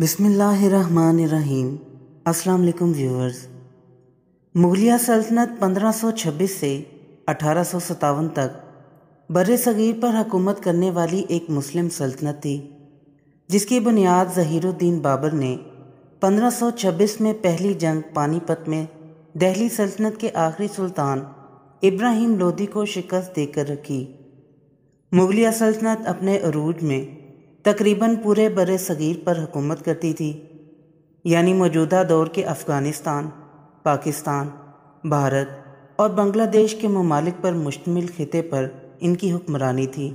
बिसमीम् अस्सलाम व्यूअर्स मुगलिया सल्तनत 1526 से अठारह तक बर सग़ीर पर हकूमत करने वाली एक मुस्लिम सल्तनत थी जिसकी बुनियाद ज़हीरुद्दीन बाबर ने 1526 में पहली जंग पानीपत में दहली सल्तनत के आखिरी सुल्तान इब्राहिम लोदी को शिकस्त देकर रखी मुगलिया सल्तनत अपने अरूज में तकरीबन पूरे बर सग़ीर पर हुकूमत करती थी यानी मौजूदा दौर के अफ़गानिस्तान पाकिस्तान भारत और बांग्लादेश के ममालिक पर मुश्तमिल खिते पर इनकी हुक्मरानी थी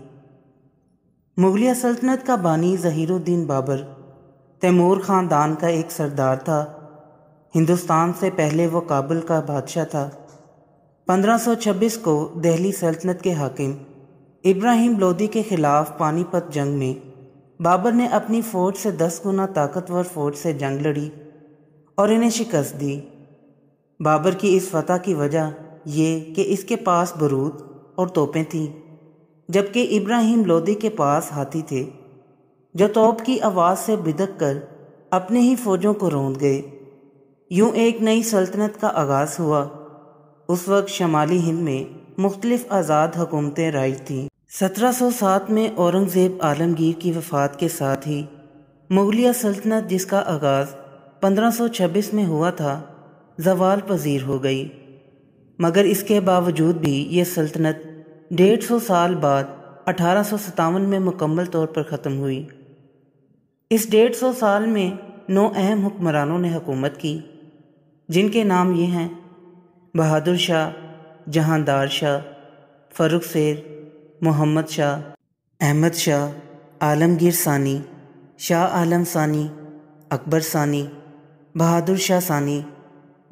मुगलिया सल्तनत का बानी ज़हीरुद्दीन बाबर तैमूर ख़ानदान का एक सरदार था हिंदुस्तान से पहले वो काबुल का बादशाह था 1526 को दिल्ली सल्तनत के हाकिम इब्राहिम लोदी के ख़िलाफ़ पानीपत जंग में बाबर ने अपनी फ़ौज से दस गुना ताकतवर फ़ौज से जंग लड़ी और इन्हें शिकस्त दी बाबर की इस फतह की वजह ये कि इसके पास बरूद और तोपें थीं जबकि इब्राहिम लोदी के पास हाथी थे जो तोप की आवाज़ से बिदक कर अपने ही फ़ौजों को रोंद गए यूं एक नई सल्तनत का आगाज़ हुआ उस वक्त शमाली हिंद में मुख्तलिफ आज़ाद हुकूमतें राइज थीं 1707 में औरंगज़ेब आलमगीर की वफ़ात के साथ ही मुगलिया सल्तनत जिसका आगाज़ 1526 में हुआ था जवाल पजीर हो गई मगर इसके बावजूद भी ये सल्तनत डेढ़ सौ साल बाद अठारह में मुकम्मल तौर पर ख़त्म हुई इस डेढ़ सौ साल में नौ अहम हुक्मरानों ने हुकूमत की जिनके नाम ये हैं बहादुर शाह जहांदार शाह फ़रुख शेर मोहम्मद शाह अहमद शाह आलमगीर सानी शाह आलम सानी अकबर सानी बहादुर शाह सानी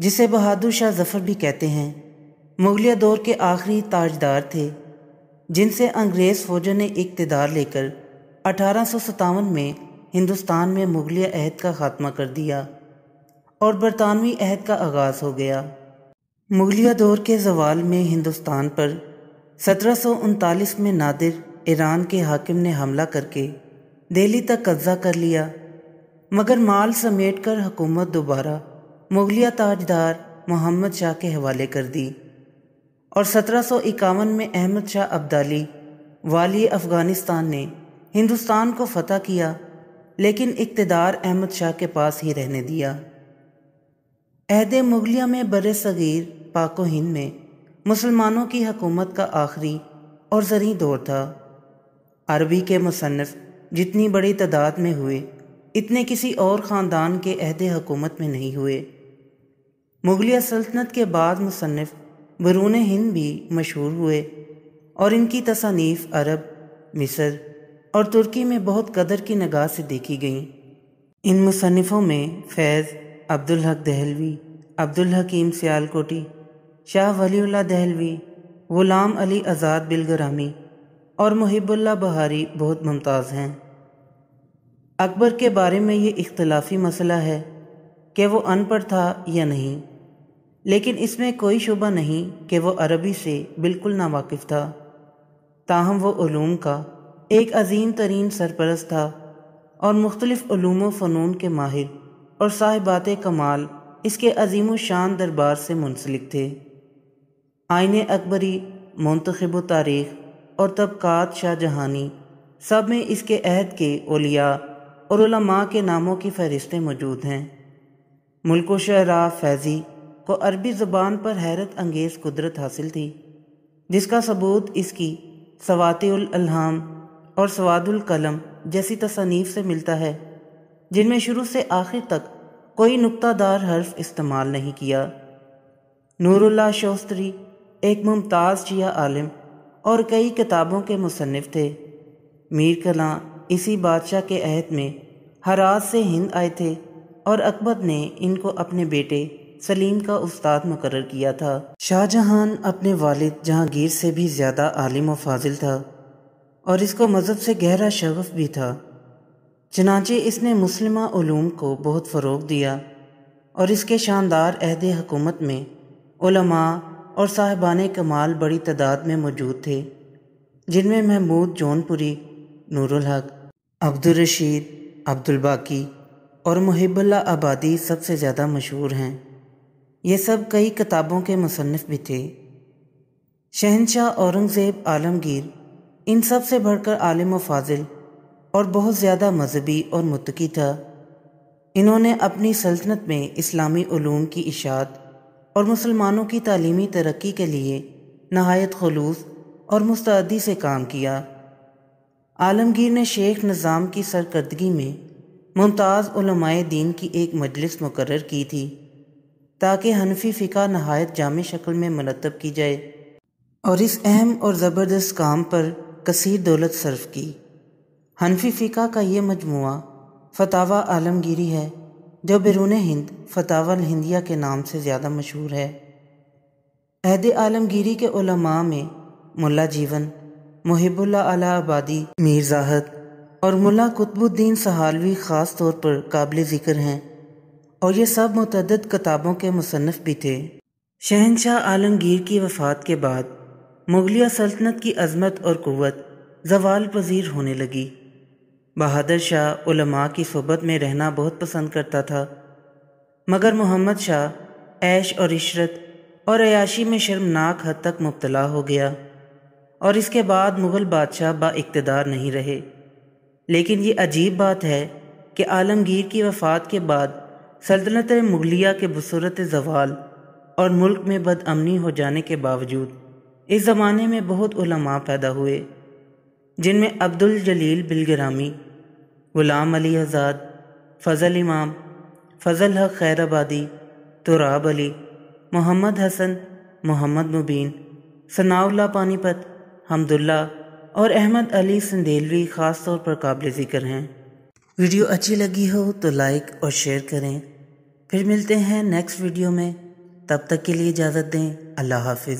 जिसे बहादुर शाह जफ़र भी कहते हैं मुगलिया दौर के आखिरी ताजदार थे जिनसे अंग्रेज़ फ़ौजों ने इकतदार लेकर अठारह में हिंदुस्तान में मुगलिया अहद का ख़ात्मा कर दिया और बरतानवी अहद का आगाज़ हो गया मुगलिया दौर के जवाल में हिंदुस्तान पर सत्रह में नादिर ईरान के हाकिम ने हमला करके दिल्ली तक कब्जा कर लिया मगर माल समेट कर हुकूमत दोबारा मुगलिया ताजदार मोहम्मद शाह के हवाले कर दी और सत्रह में अहमद शाह अब्दाली वाली अफ़गानिस्तान ने हिंदुस्तान को फतह किया लेकिन इकतदार अहमद शाह के पास ही रहने दिया अहद मुगलिया में बर सग़ीर पाको हिंद में मुसलमानों की हकूमत का आखिरी और ज़री दौर था अरबी के मुसनफ़ जितनी बड़ी तादाद में हुए इतने किसी और ख़ानदान के अहद हकूमत में नहीं हुए मुगलिया सल्तनत के बाद मुसनफ़ बरून हिंद भी मशहूर हुए और इनकी तसानीफ़ अरब मिस्र और तुर्की में बहुत कदर की नगाह से देखी गईं इन मुसनफ़ों में फैज़ अब्दुल हक दहलवी अब्दुल हकीम सियालकोटी शाह वलीउल्ला दहलवी ग़ुलाम अली आज़ाद बिलगरामी और मुहिबुल्ला बहारी बहुत मुमताज़ हैं अकबर के बारे में ये इख्तलाफी मसला है कि वो अनपढ़ था या नहीं लेकिन इसमें कोई शुबा नहीं कि वो अरबी से बिल्कुल नावाकफ़ था ताहम वो ूम का एक अजीम तरीन सरपरस्त था और मुख्तलिफ़ फ़नून के माहिर और साहिबात कमाल इसके अजीम शान दरबार से मुंसलिक थे आयन अकबरी मंतखब तारीख और तबक़ात शाहजहानी सब में इसके अहद के ओलिया और के नामों की फहरिस्तें मौजूद हैं मुल्क शहरा फैज़ी को अरबी ज़ुबान पर हैरत अंगेज़ कुदरत हासिल थी जिसका सबूत इसकी सवातम और सवादुलकलम जैसी तसनीफ़ से मिलता है जिनमें शुरू से आखिर तक कोई नुकतादार हर्फ इस्तेमाल नहीं किया नूरुल्ला शोस्त्री एक मुमताज़ शिया आलिम और कई किताबों के मुसनफ़ थे मीर कलाँ इसी बादशाह के अहद में हराज से हिंद आए थे और अकबर ने इनको अपने बेटे सलीम का उस्ताद मुकर किया था शाहजहान अपने वालिद जहांगीर से भी ज़्यादा आलिम व फाजिल था और इसको मज़हब से गहरा शगफ भी था चनाचे इसने मुस्लिम ूम को बहुत फ़रोग दिया और इसके शानदार अहद हकूमत में और साहिबान कमाल बड़ी तादाद में मौजूद थे जिनमें महमूद जौनपुरी नूरुल हक अब्दुलरशीद अब्दुलबाकी और मुहिबुल्ला आबादी सबसे ज़्यादा मशहूर हैं ये सब कई किताबों के मुसनफ़ भी थे शहनशाह औरंगज़ेब आलमगीर इन सब से बढ़कर आलिम व फाजिल और बहुत ज़्यादा मजहबी और मुतकी था इन्होंने अपनी सल्तनत में इस्लामी ूम की इशात और मुसलमानों की तालीमी तरक्की के लिए नहायत खलूस और मुस्तदी से काम किया आलमगीर ने शेख निज़ाम की सरकर्दगी में मुमताज़ दीन की एक मजलिस मुकर की थी ताकि हनफी फ़िका नहायत जाम शक्ल में मरतब की जाए और इस अहम और ज़बरदस्त काम पर कसर दौलत सर्फ की हनफी फ़िका का ये मजमु फतावा आलमगीरी है जो बैरून हिंद फतावल हिंदिया के नाम से ज़्यादा मशहूर है अहद आलमगीरी के उलमा में मुला जीवन मुहिबुल्ला अला आबादी मीर जाहद और मुला कुतबुद्दीन सहालवी ख़ास तौर पर काबिल ज़िक्र हैं और ये सब मतदद किताबों के मुसनफ़ भी थे शहनशाह आलमगीर की वफ़ात के बाद मुगलिया सल्तनत की अजमत और क़वत जवाल पजीर होने लगी बहादुर शाह उलमा की सोबत में रहना बहुत पसंद करता था मगर मोहम्मद शाह ऐश और इशरत और अयाशी में शर्मनाक हद तक मुबतला हो गया और इसके बाद मुग़ल बादशाह बाकतदार नहीं रहे लेकिन ये अजीब बात है कि आलमगीर की वफ़ात के बाद सल्तनत मुगलिया के बसूरत जवाल और मुल्क में बदअमनी हो जाने के बावजूद इस ज़माने में बहुत उलमा पैदा हुए जिनमें अब्दुल जलील बिलगरामी ग़ुलाम अली आज़ाद फ़ज़ल इमाम फ़ज़ल हक खैर आबादी तुराब अली मोहम्मद हसन मोहम्मद मुबीन सनाउल्ला पानीपत हमदुल्ला और अहमद अली संदेलवी ख़ास तौर पर काबिल ज़िक्र हैं वीडियो अच्छी लगी हो तो लाइक और शेयर करें फिर मिलते हैं नेक्स्ट वीडियो में तब तक के लिए इजाज़त दें अल्लाह हाफिज़